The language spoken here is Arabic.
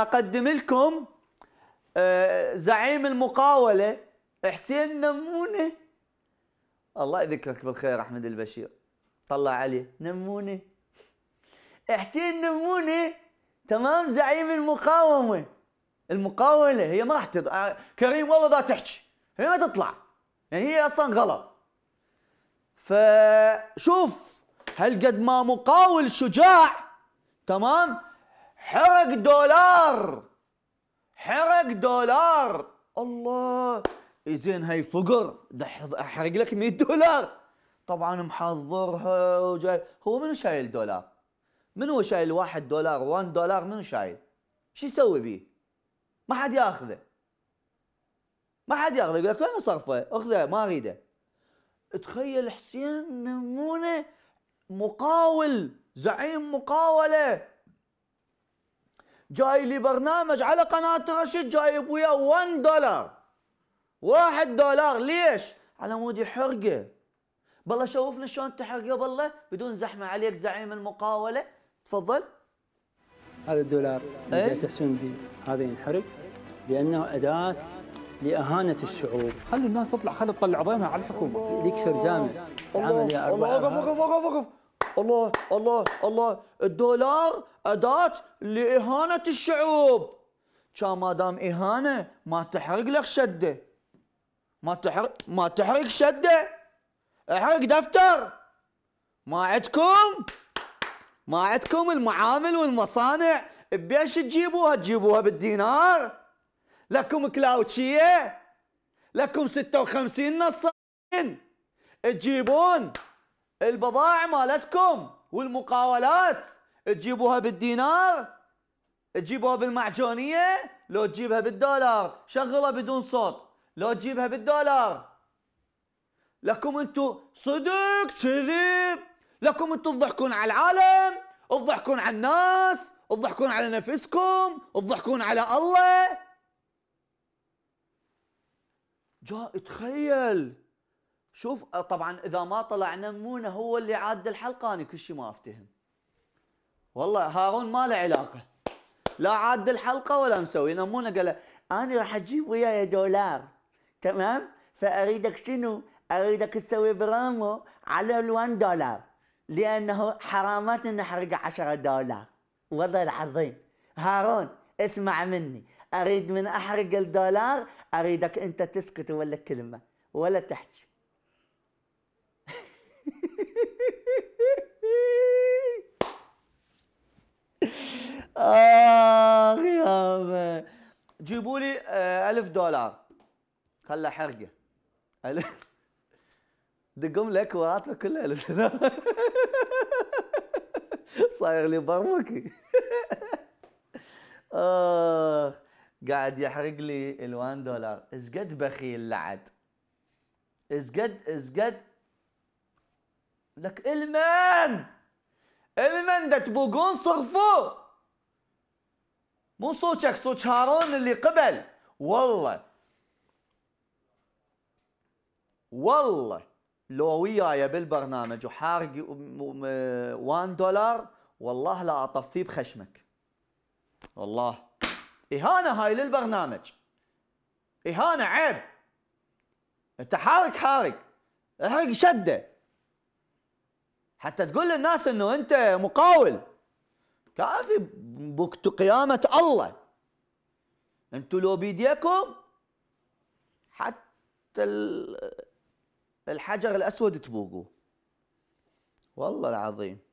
اقدم لكم آه، زعيم المقاوله حسين نمونه الله يذكرك بالخير احمد البشير طلع عليه نمونه حسين نمونه تمام زعيم المقاومه المقاوله هي ما راح تض... آه، كريم والله ذا تحكي هي ما تطلع يعني هي اصلا غلط فشوف هل قد ما مقاول شجاع تمام حرق دولار حرق دولار الله زين هاي فقر احرق لك 100 دولار طبعا محضرها وجاي هو منو شايل دولار منو شايل واحد دولار 1 دولار منو شايل شو يسوي بيه ما حد ياخذه ما حد ياخذه يقول لك وين صرفه اخذه ما اريده تخيل حسين نمونه مقاول زعيم مقاوله جاي لي برنامج على قناة رشيد جايب وياه 1 دولار 1 دولار ليش؟ على مود يحرقه بالله شوفنا شلون تحرقه بالله بدون زحمة عليك زعيم المقاولة تفضل هذا الدولار اللي ايه؟ تحسون به هذا ينحرق لأنه أداة لإهانة الشعوب خلوا الناس تطلع خلوا تطلع عظامها على الحكومة ليكسر جامع تعامل يا الله وقف وقف وقف وقف الله الله الله الدولار أداة لإهانة الشعوب كان ما دام إهانة ما تحرق لك شدة ما تحرق ما تحرق شدة احرق دفتر ما عندكم ما عندكم المعامل والمصانع بيش تجيبوها تجيبوها بالدينار لكم كلاوتشية لكم 56 نصين تجيبون البضائع مالتكم والمقاولات تجيبوها بالدينار تجيبوها بالمعجونية لو تجيبها بالدولار شغلها بدون صوت لو تجيبها بالدولار لكم انتو صدق كذب لكم انتو تضحكون على العالم تضحكون على الناس تضحكون على نفسكم تضحكون على الله جاء تخيل شوف آه، طبعا اذا ما طلع نمونه هو اللي عاد الحلقه انا كل شيء ما افتهم والله هارون ما له علاقه لا عاد الحلقه ولا مسوي نمونه قال انا راح اجيب وياي دولار تمام فاريدك شنو اريدك تسوي برامو على ال ال1 دولار لانه حرامات نحرق 10 دولار والله العظيم هارون اسمع مني اريد من احرق الدولار اريدك انت تسكت ولا كلمه ولا تحكي جيبوا لي 1000 آه، دولار خله حرقه ألف دقم لك وراتبك كله 1000 دولار صاير لي برمكي اخ قاعد يحرق لي الوان دولار ايش قد بخيل لعد ايش قد قد لك المن المن ده تبوقون صرفوه مو صوتك صوت هارون اللي قبل والله والله لو وياي بالبرنامج وحارق 1 دولار والله لا اطفيه بخشمك والله اهانه هاي للبرنامج اهانه عيب انت حارق حارق احرق شده حتى تقول للناس انه انت مقاول كافي بوقت قيامة الله انتوا لو بيديكم حتى الحجر الأسود تبوقوا والله العظيم